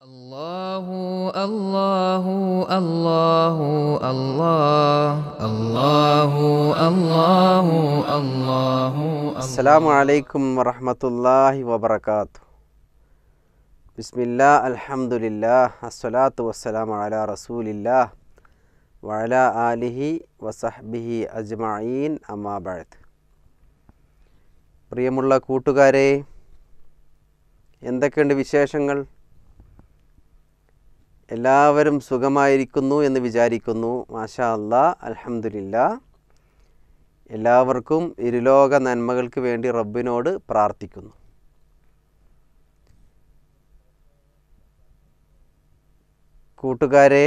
അസ്സാം വലൈക്കും വറഹമത്തല്ലാഹി വാത്തു ബിസ്മില്ല അലഹമുല്ലാത്തു വസ്സലാം അല റസൂലില്ലാ വഴല ആലിഹി വസഹ്ബിഹി അജ്മീൻ അമ്മാബഴത്ത് പ്രിയമുള്ള കൂട്ടുകാരെ എന്തൊക്കെയുണ്ട് വിശേഷങ്ങൾ എല്ലാവരും സുഖമായിരിക്കുന്നു എന്ന് വിചാരിക്കുന്നു മാഷാ അല്ലാ അലഹമുല്ല എല്ലാവർക്കും ഇരുലോക നന്മകൾക്ക് വേണ്ടി റബ്ബിനോട് പ്രാർത്ഥിക്കുന്നു കൂട്ടുകാരെ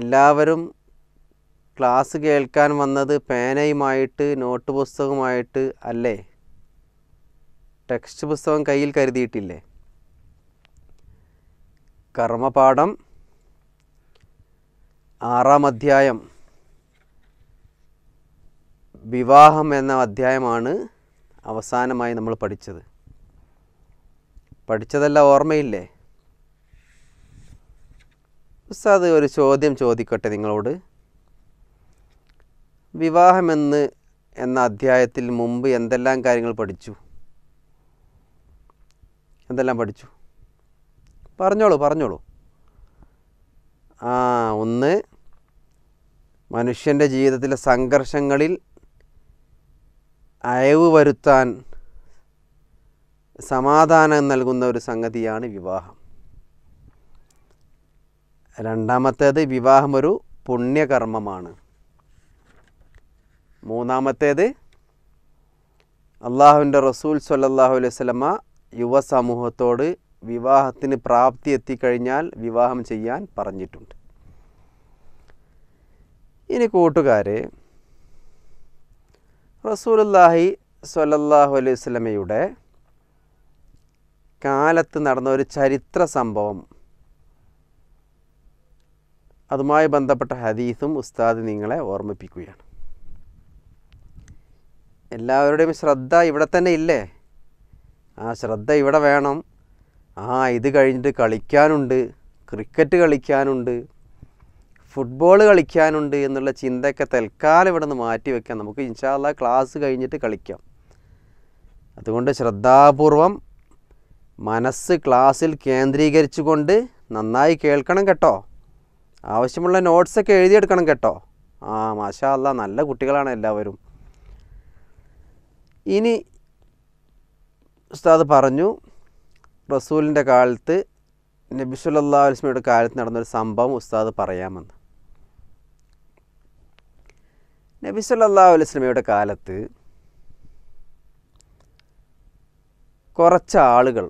എല്ലാവരും ക്ലാസ് കേൾക്കാൻ വന്നത് പേനയുമായിട്ട് നോട്ട് പുസ്തകവുമായിട്ട് അല്ലേ ടെക്സ്റ്റ് പുസ്തകം കയ്യിൽ കരുതിയിട്ടില്ലേ കർമ്മപാഠം ആറാം അധ്യായം വിവാഹം എന്ന അധ്യായമാണ് അവസാനമായി നമ്മൾ പഠിച്ചത് പഠിച്ചതെല്ലാം ഓർമ്മയില്ലേ ഉസ്താദ് ഒരു ചോദ്യം ചോദിക്കട്ടെ നിങ്ങളോട് വിവാഹമെന്ന് എന്ന അധ്യായത്തിൽ മുമ്പ് എന്തെല്ലാം കാര്യങ്ങൾ പഠിച്ചു എന്തെല്ലാം പഠിച്ചു പറഞ്ഞോളൂ പറഞ്ഞോളൂ ആ ഒന്ന് മനുഷ്യൻ്റെ ജീവിതത്തിലെ സംഘർഷങ്ങളിൽ അയവ് വരുത്താൻ സമാധാനം നൽകുന്ന ഒരു സംഗതിയാണ് വിവാഹം രണ്ടാമത്തേത് വിവാഹം ഒരു പുണ്യകർമ്മമാണ് മൂന്നാമത്തേത് അള്ളാഹുവിൻ്റെ റസൂൽ സല്ലാഹു അലൈവലമ യുവസമൂഹത്തോട് വിവാഹത്തിന് പ്രാപ്തി എത്തിക്കഴിഞ്ഞാൽ വിവാഹം ചെയ്യാൻ പറഞ്ഞിട്ടുണ്ട് ഇനി കൂട്ടുകാരെ റസൂലുല്ലാഹി സ്വലല്ലാഹു അലൈഹി വസ്ലമയുടെ കാലത്ത് നടന്ന ഒരു ചരിത്ര സംഭവം അതുമായി ബന്ധപ്പെട്ട ഹദീസും ഉസ്താദ് നിങ്ങളെ ഓർമ്മിപ്പിക്കുകയാണ് എല്ലാവരുടെയും ശ്രദ്ധ ഇവിടെ തന്നെ ഇല്ലേ ആ ശ്രദ്ധ ഇവിടെ വേണം ആ ഇത് കഴിഞ്ഞിട്ട് കളിക്കാനുണ്ട് ക്രിക്കറ്റ് കളിക്കാനുണ്ട് ഫുട്ബോൾ കളിക്കാനുണ്ട് എന്നുള്ള ചിന്തയൊക്കെ തൽക്കാലം ഇവിടെ നിന്ന് മാറ്റി വെക്കാം നമുക്ക് ഇൻഷാല്ല ക്ലാസ് കഴിഞ്ഞിട്ട് കളിക്കാം അതുകൊണ്ട് ശ്രദ്ധാപൂർവം മനസ്സ് ക്ലാസ്സിൽ കേന്ദ്രീകരിച്ചുകൊണ്ട് നന്നായി കേൾക്കണം കേട്ടോ ആവശ്യമുള്ള നോട്ട്സൊക്കെ എഴുതിയെടുക്കണം കേട്ടോ ആ മാഷാ നല്ല കുട്ടികളാണ് എല്ലാവരും ഇനി ഉസ്താദ് പറഞ്ഞു റസൂലിൻ്റെ കാലത്ത് നബി അലിസ്മയുടെ കാലത്ത് നടന്നൊരു സംഭവം ഉസ്താദ് പറയാമെന്ന് നബി സല്ലാ കാലത്ത് കുറച്ച് ആളുകൾ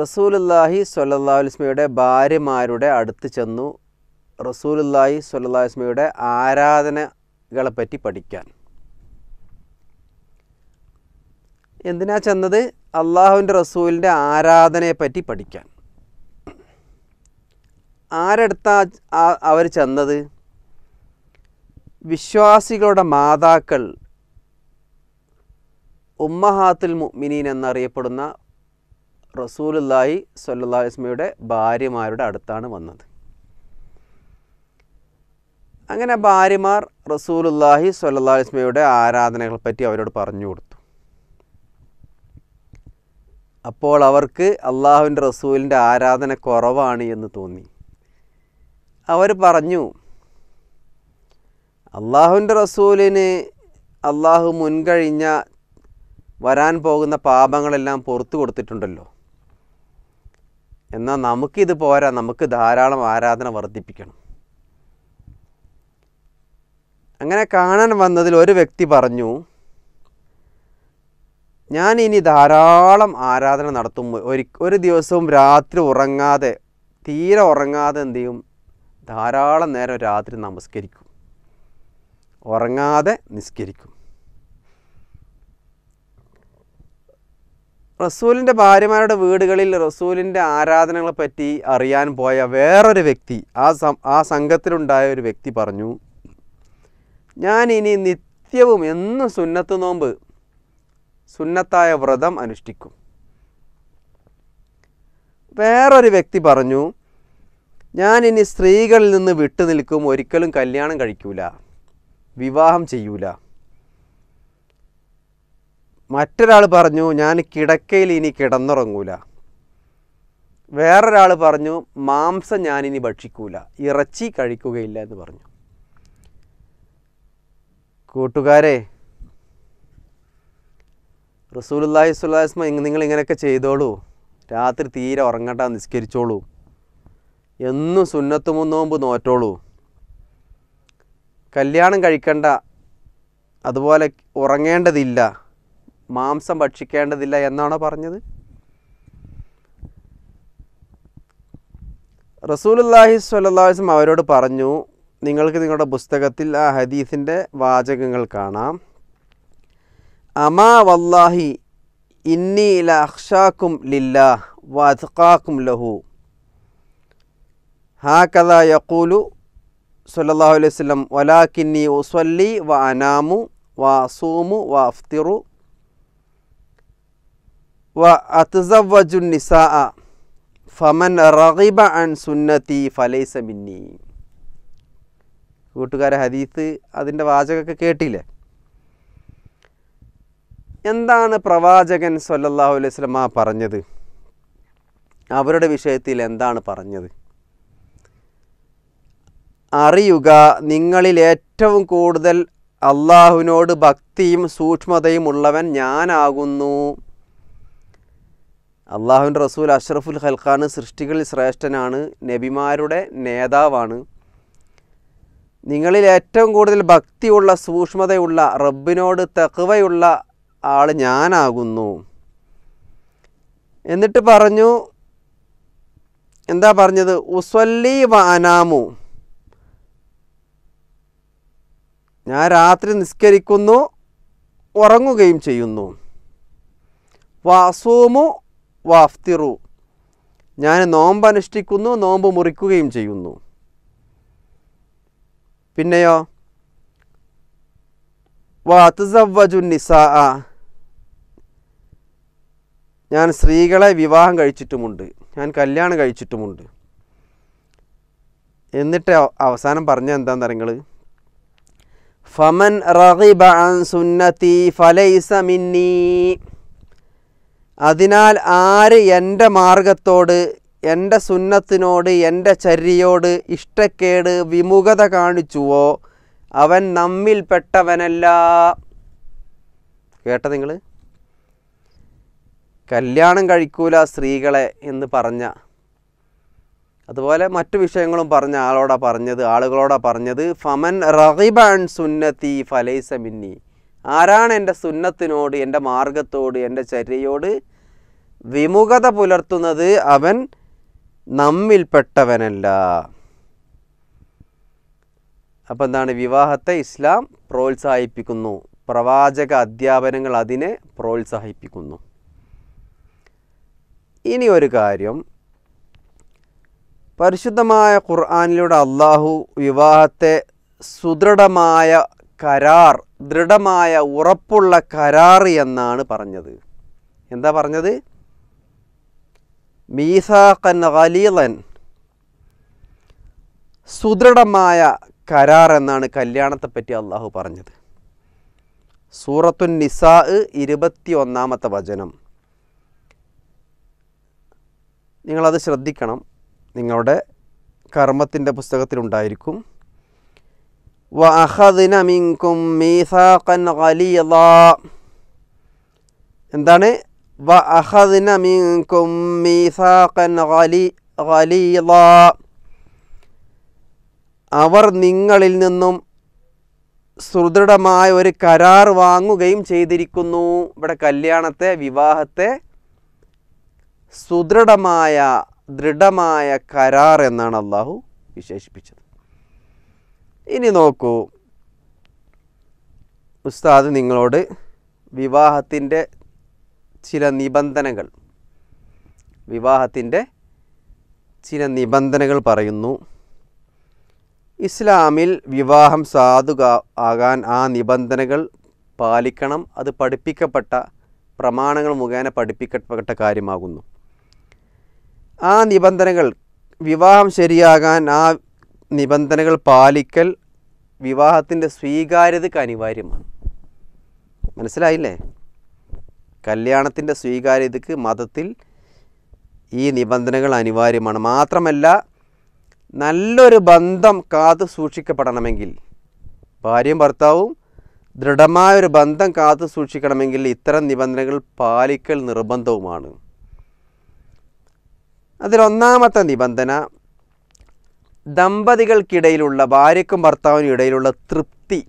റസൂലുല്ലാഹി സ്വല്ലാസ്മയുടെ ഭാര്യമാരുടെ അടുത്ത് ചെന്നു റസൂലുല്ലാഹി സ്വല്ലാസ്മയുടെ ആരാധനകളെപ്പറ്റി പഠിക്കാൻ എന്തിനാ ചെന്നത് അള്ളാഹുവിൻ്റെ റസൂലിൻ്റെ ആരാധനയെപ്പറ്റി പഠിക്കാൻ ആരെടുത്താ അവർ ചെന്നത് വിശ്വാസികളുടെ മാതാക്കൾ ഉമ്മഹാത്തുൽ മുഅ്മിനീൻ എന്നറിയപ്പെടുന്ന റസൂലുല്ലാഹി സല്ലാസ്മയുടെ ഭാര്യമാരുടെ അടുത്താണ് വന്നത് അങ്ങനെ ഭാര്യമാർ റസൂലുല്ലാഹി സല്ലാസ്മയുടെ ആരാധനകളെപ്പറ്റി അവരോട് പറഞ്ഞു കൊടുത്തു അപ്പോൾ അവർക്ക് അള്ളാഹുവിൻ്റെ റസൂലിൻ്റെ ആരാധന കുറവാണ് എന്ന് തോന്നി അവർ പറഞ്ഞു അള്ളാഹുവിൻ്റെ റസൂലിന് അള്ളാഹു മുൻകഴിഞ്ഞ വരാൻ പോകുന്ന പാപങ്ങളെല്ലാം പുറത്തു കൊടുത്തിട്ടുണ്ടല്ലോ എന്നാൽ നമുക്കിത് പോരാ നമുക്ക് ധാരാളം ആരാധന വർദ്ധിപ്പിക്കണം അങ്ങനെ കാണാൻ വന്നതിൽ ഒരു വ്യക്തി പറഞ്ഞു ഞാൻ ഇനി ധാരാളം ആരാധന നടത്തും ഒരു ഒരു ദിവസവും രാത്രി ഉറങ്ങാതെ തീരെ ഉറങ്ങാതെ എന്ത് ചെയ്യും ധാരാളം നേരം രാത്രി നമസ്കരിക്കും ഉറങ്ങാതെ നിസ്കരിക്കും റസൂലിൻ്റെ ഭാര്യമാരുടെ വീടുകളിൽ റസൂലിൻ്റെ ആരാധനകളെ പറ്റി അറിയാൻ പോയ വേറൊരു വ്യക്തി ആ ആ സംഘത്തിലുണ്ടായ ഒരു വ്യക്തി പറഞ്ഞു ഞാൻ ഇനി നിത്യവും എന്നും സുന്നത്ത് നോമ്പ് സുന്നത്തായ വ്രതം അനുഷ്ഠിക്കും വേറൊരു വ്യക്തി പറഞ്ഞു ഞാൻ ഇനി സ്ത്രീകളിൽ നിന്ന് വിട്ടു നിൽക്കും ഒരിക്കലും കല്യാണം കഴിക്കൂല വിവാഹം ചെയ്യൂല മറ്റൊരാൾ പറഞ്ഞു ഞാൻ കിടക്കയിൽ ഇനി കിടന്നുറങ്ങൂല വേറൊരാൾ പറഞ്ഞു മാംസം ഞാനിനി ഭക്ഷിക്കൂല ഇറച്ചി കഴിക്കുകയില്ല എന്ന് പറഞ്ഞു കൂട്ടുകാരെ റസൂലുല്ലാഹി സ്വല്ലാസ്മ നിങ്ങൾ ഇങ്ങനെയൊക്കെ ചെയ്തോളൂ രാത്രി തീരെ ഉറങ്ങട്ട നിസ്കരിച്ചോളൂ എന്നും സുന്നത്തു മുന്നോമ്പ് നോറ്റോളൂ കല്യാണം കഴിക്കണ്ട അതുപോലെ ഉറങ്ങേണ്ടതില്ല മാംസം ഭക്ഷിക്കേണ്ടതില്ല എന്നാണോ പറഞ്ഞത് റസൂലുല്ലാഹി സ്വല്ലാസ്മ അവരോട് പറഞ്ഞു നിങ്ങൾക്ക് നിങ്ങളുടെ പുസ്തകത്തിൽ ആ ഹദീസിൻ്റെ വാചകങ്ങൾ കാണാം അമാ വല്ലാഹി ഇന്നി ല അഖ്ഷാക്കും ലില്ലാ വഅത്ഖാക്കും ലഹു ഹാകദ യഖൂലു സല്ലല്ലാഹു അലൈഹി വസല്ലം വലാകിന്നി ഉസല്ലി വ അനാമു വ അസൂമു നിസാ ഫമൻ റഗിബ അൻ സുന്നത്തി ഫലൈസ മിന്നി കൂട്ടുകാരെ ഹദീത്ത് അതിൻ്റെ വാചകമൊക്കെ കേട്ടില്ലേ എന്താണ് പ്രവാചകൻ സൊല്ലാഹു അലൈഹി സ്വലമ പറഞ്ഞത് അവരുടെ വിഷയത്തിൽ എന്താണ് പറഞ്ഞത് അറിയുക നിങ്ങളിൽ ഏറ്റവും കൂടുതൽ അള്ളാഹുവിനോട് ഭക്തിയും സൂക്ഷ്മതയും ഉള്ളവൻ ഞാനാകുന്നു അള്ളാഹുവിൻ റസൂൽ അഷ്റഫുൽ ഹൽഖാണ് സൃഷ്ടികളിൽ ശ്രേഷ്ഠനാണ് നബിമാരുടെ നേതാവാണ് നിങ്ങളിൽ ഏറ്റവും കൂടുതൽ ഭക്തിയുള്ള സൂക്ഷ്മതയുള്ള റബ്ബിനോട് തെക്കുവയുള്ള ആൾ ഞാനാകുന്നു എന്നിട്ട് പറഞ്ഞു എന്താ പറഞ്ഞത് ഉസ്വല്ലി വാനാമു ഞാൻ രാത്രി നിസ്കരിക്കുന്നു ഉറങ്ങുകയും ചെയ്യുന്നു വാസൂമു വാഫ്തിറു ഞാൻ നോമ്പ് അനുഷ്ഠിക്കുന്നു നോമ്പ് മുറിക്കുകയും ചെയ്യുന്നു പിന്നെയോ വാത്തുസവ്വജു നിസാ ഞാൻ സ്ത്രീകളെ വിവാഹം കഴിച്ചിട്ടുമുണ്ട് ഞാൻ കല്യാണം കഴിച്ചിട്ടുമുണ്ട് എന്നിട്ട് അവസാനം പറഞ്ഞ എന്താന്ന് അറിയങ്ങൾ ഫമൻ റഹിബ സുന്നത്തി ഫലൈസ മിന്നി അതിനാൽ ആര് എൻ്റെ മാർഗത്തോട് എൻ്റെ സുന്നത്തിനോട് എൻ്റെ ചര്യയോട് ഇഷ്ടക്കേട് വിമുഖത കാണിച്ചുവോ അവൻ നമ്മിൽപ്പെട്ടവനല്ല കേട്ടോ നിങ്ങൾ കല്യാണം കഴിക്കൂല സ്ത്രീകളെ എന്ന് പറഞ്ഞ അതുപോലെ മറ്റു വിഷയങ്ങളും പറഞ്ഞ ആളോടാ പറഞ്ഞത് ആളുകളോടാ പറഞ്ഞത് ഫമൻ റഹിബാൻ സുന്നത്തി ഫലൈസ മിന്നി ആരാണ് എൻ്റെ സുന്നത്തിനോട് എൻ്റെ മാർഗത്തോട് എൻ്റെ ചര്യയോട് വിമുഖത പുലർത്തുന്നത് അവൻ നമ്മിൽപ്പെട്ടവനല്ല അപ്പം എന്താണ് വിവാഹത്തെ ഇസ്ലാം പ്രോത്സാഹിപ്പിക്കുന്നു പ്രവാചക അധ്യാപനങ്ങൾ അതിനെ പ്രോത്സാഹിപ്പിക്കുന്നു ഇനി ഒരു കാര്യം പരിശുദ്ധമായ ഖുർആാനിലൂടെ അള്ളാഹു വിവാഹത്തെ സുദൃഢമായ കരാർ ദൃഢമായ ഉറപ്പുള്ള കരാർ എന്നാണ് പറഞ്ഞത് എന്താ പറഞ്ഞത് മീസാഖൻ ഖലീലൻ സുദൃഢമായ കരാർ എന്നാണ് കല്യാണത്തെപ്പറ്റി അള്ളാഹു പറഞ്ഞത് സൂറത്തുൻ നിസാ ഇരുപത്തി ഒന്നാമത്തെ വചനം നിങ്ങളത് ശ്രദ്ധിക്കണം നിങ്ങളുടെ കർമ്മത്തിൻ്റെ പുസ്തകത്തിലുണ്ടായിരിക്കും വ മിങ്കും മീസാഖൻ ഖലീല എന്താണ് വ അഹദിന മിങ്കും മീസാഖൻ ഖലി അവർ നിങ്ങളിൽ നിന്നും സുദൃഢമായ ഒരു കരാർ വാങ്ങുകയും ചെയ്തിരിക്കുന്നു ഇവിടെ കല്യാണത്തെ വിവാഹത്തെ സുദൃഢമായ ദൃഢമായ കരാർ എന്നാണ് അള്ളാഹു വിശേഷിപ്പിച്ചത് ഇനി നോക്കൂ ഉസ്താദ് നിങ്ങളോട് വിവാഹത്തിൻ്റെ ചില നിബന്ധനകൾ വിവാഹത്തിൻ്റെ ചില നിബന്ധനകൾ പറയുന്നു ഇസ്ലാമിൽ വിവാഹം സാധുക ആകാൻ ആ നിബന്ധനകൾ പാലിക്കണം അത് പഠിപ്പിക്കപ്പെട്ട പ്രമാണങ്ങൾ മുഖേന പഠിപ്പിക്കപ്പെട്ട കാര്യമാകുന്നു ആ നിബന്ധനകൾ വിവാഹം ശരിയാകാൻ ആ നിബന്ധനകൾ പാലിക്കൽ വിവാഹത്തിൻ്റെ സ്വീകാര്യതയ്ക്ക് അനിവാര്യമാണ് മനസ്സിലായില്ലേ കല്യാണത്തിൻ്റെ സ്വീകാര്യതയ്ക്ക് മതത്തിൽ ഈ നിബന്ധനകൾ അനിവാര്യമാണ് മാത്രമല്ല നല്ലൊരു ബന്ധം കാത്തു സൂക്ഷിക്കപ്പെടണമെങ്കിൽ ഭാര്യയും ഭർത്താവും ദൃഢമായൊരു ബന്ധം കാത്തു സൂക്ഷിക്കണമെങ്കിൽ ഇത്തരം നിബന്ധനകൾ പാലിക്കൽ നിർബന്ധവുമാണ് അതിലൊന്നാമത്തെ നിബന്ധന ദമ്പതികൾക്കിടയിലുള്ള ഭാര്യക്കും ഭർത്താവിനും ഇടയിലുള്ള തൃപ്തി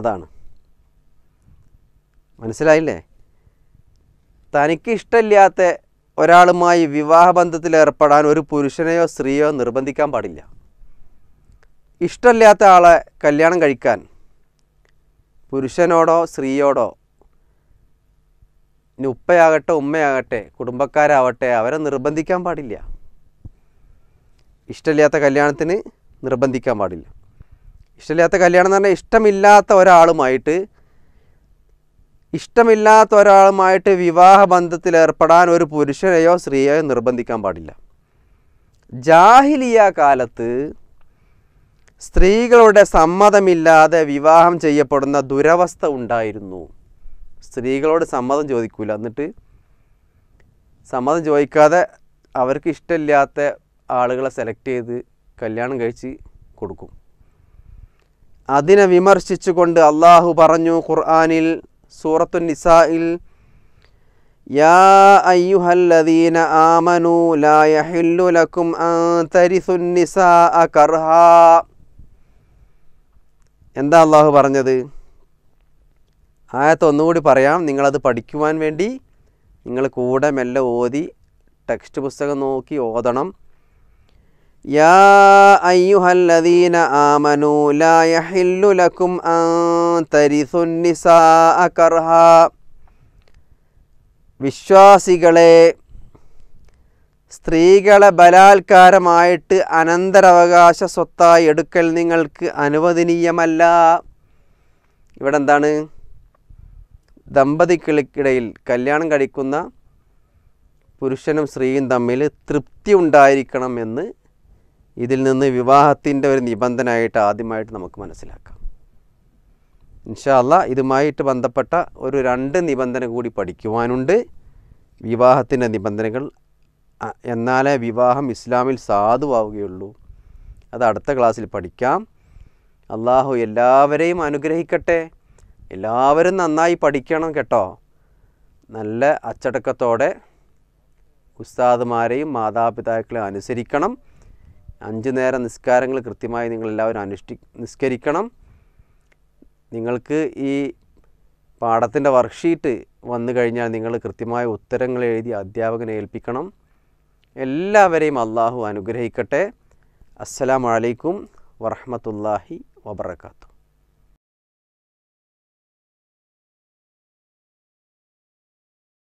അതാണ് മനസ്സിലായില്ലേ തനിക്ക് ഒരാളുമായി വിവാഹബന്ധത്തിൽ ഏർപ്പെടാൻ ഒരു പുരുഷനെയോ സ്ത്രീയോ നിർബന്ധിക്കാൻ പാടില്ല ഇഷ്ടമില്ലാത്ത ആളെ കല്യാണം കഴിക്കാൻ പുരുഷനോടോ സ്ത്രീയോടോ ഇനി ഉപ്പയാകട്ടെ ഉമ്മയാകട്ടെ കുടുംബക്കാരാവട്ടെ അവരെ നിർബന്ധിക്കാൻ പാടില്ല ഇഷ്ടമില്ലാത്ത കല്യാണത്തിന് നിർബന്ധിക്കാൻ പാടില്ല ഇഷ്ടമില്ലാത്ത കല്യാണം എന്ന് പറഞ്ഞാൽ ഇഷ്ടമില്ലാത്ത ഒരാളുമായിട്ട് ഇഷ്ടമില്ലാത്ത ഒരാളുമായിട്ട് വിവാഹബന്ധത്തിൽ ഏർപ്പെടാൻ ഒരു പുരുഷനെയോ സ്ത്രീയെയോ നിർബന്ധിക്കാൻ പാടില്ല ജാഹിലിയ കാലത്ത് സ്ത്രീകളുടെ സമ്മതമില്ലാതെ വിവാഹം ചെയ്യപ്പെടുന്ന ദുരവസ്ഥ ഉണ്ടായിരുന്നു സ്ത്രീകളോട് സമ്മതം ചോദിക്കില്ല എന്നിട്ട് സമ്മതം ചോദിക്കാതെ അവർക്ക് ഇഷ്ടമില്ലാത്ത ആളുകളെ സെലക്ട് ചെയ്ത് കല്യാണം കഴിച്ച് കൊടുക്കും അതിനെ വിമർശിച്ചുകൊണ്ട് അള്ളാഹു പറഞ്ഞു ഖുർആാനിൽ സൂറത്തു നിസായിൽ എന്താ അള്ളാഹു പറഞ്ഞത് ആയത്ത് ഒന്നുകൂടി പറയാം നിങ്ങളത് പഠിക്കുവാൻ വേണ്ടി നിങ്ങൾ കൂടെ മെല്ലെ ഓതി ടെക്സ്റ്റ് പുസ്തകം നോക്കി ഓതണം യാ അയ്യുഹല്ലദീന വിശ്വാസികളെ സ്ത്രീകളെ ബലാത്കാരമായിട്ട് അനന്തരവകാശ സ്വത്തായി എടുക്കൽ നിങ്ങൾക്ക് അനുവദനീയമല്ല ഇവിടെ എന്താണ് ദമ്പതികൾക്കിടയിൽ കല്യാണം കഴിക്കുന്ന പുരുഷനും സ്ത്രീയും തമ്മിൽ തൃപ്തി ഉണ്ടായിരിക്കണം എന്ന് ഇതിൽ നിന്ന് വിവാഹത്തിൻ്റെ ഒരു നിബന്ധനയായിട്ട് ആദ്യമായിട്ട് നമുക്ക് മനസ്സിലാക്കാം ഇൻഷാല്ല ഇതുമായിട്ട് ബന്ധപ്പെട്ട ഒരു രണ്ട് നിബന്ധന കൂടി പഠിക്കുവാനുണ്ട് വിവാഹത്തിൻ്റെ നിബന്ധനകൾ എന്നാലേ വിവാഹം ഇസ്ലാമിൽ സാധുവാവുകയുള്ളൂ അത് അടുത്ത ക്ലാസ്സിൽ പഠിക്കാം അള്ളാഹു എല്ലാവരെയും അനുഗ്രഹിക്കട്ടെ എല്ലാവരും നന്നായി പഠിക്കണം കേട്ടോ നല്ല അച്ചടക്കത്തോടെ ഉസ്താദുമാരെയും മാതാപിതാക്കളെയും അനുസരിക്കണം അഞ്ചു നേരം നിസ്കാരങ്ങൾ കൃത്യമായി നിങ്ങളെല്ലാവരും അനുഷ്ഠി നിസ്കരിക്കണം നിങ്ങൾക്ക് ഈ പാഠത്തിൻ്റെ വർക്ക്ഷീറ്റ് വന്നു കഴിഞ്ഞാൽ നിങ്ങൾ കൃത്യമായ ഉത്തരങ്ങൾ എഴുതി അധ്യാപകനെ ഏൽപ്പിക്കണം എല്ലാവരെയും അള്ളാഹു അനുഗ്രഹിക്കട്ടെ അസ്സലാമലൈക്കും വറഹമത്തല്ലാഹി വബർക്കാത്തു